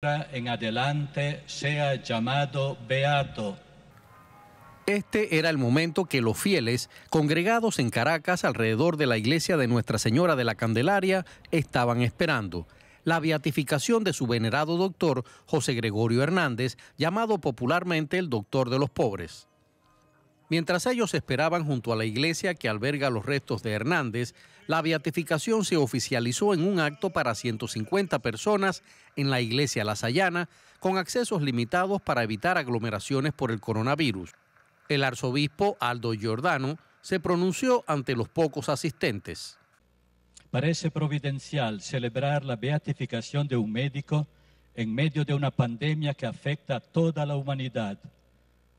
en adelante sea llamado beato. Este era el momento que los fieles, congregados en Caracas alrededor de la iglesia de Nuestra Señora de la Candelaria, estaban esperando. La beatificación de su venerado doctor José Gregorio Hernández, llamado popularmente el doctor de los pobres. Mientras ellos esperaban junto a la iglesia que alberga los restos de Hernández, la beatificación se oficializó en un acto para 150 personas en la iglesia Lasallana, con accesos limitados para evitar aglomeraciones por el coronavirus. El arzobispo Aldo Giordano se pronunció ante los pocos asistentes. Parece providencial celebrar la beatificación de un médico en medio de una pandemia que afecta a toda la humanidad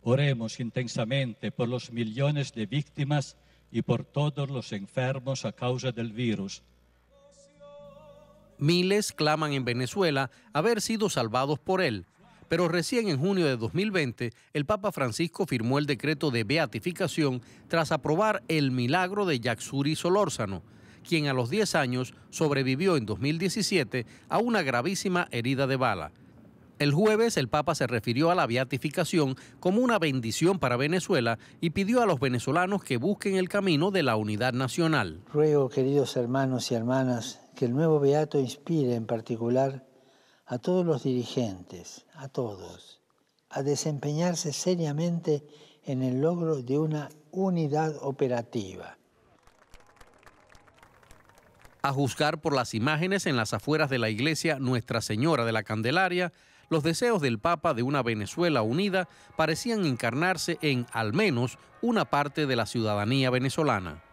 Oremos intensamente por los millones de víctimas y por todos los enfermos a causa del virus. Miles claman en Venezuela haber sido salvados por él, pero recién en junio de 2020 el Papa Francisco firmó el decreto de beatificación tras aprobar el milagro de Yaxuri Solórzano, quien a los 10 años sobrevivió en 2017 a una gravísima herida de bala. El jueves el Papa se refirió a la beatificación como una bendición para Venezuela y pidió a los venezolanos que busquen el camino de la unidad nacional. Ruego, queridos hermanos y hermanas, que el nuevo beato inspire en particular a todos los dirigentes, a todos, a desempeñarse seriamente en el logro de una unidad operativa. A juzgar por las imágenes en las afueras de la iglesia Nuestra Señora de la Candelaria, los deseos del Papa de una Venezuela unida parecían encarnarse en, al menos, una parte de la ciudadanía venezolana.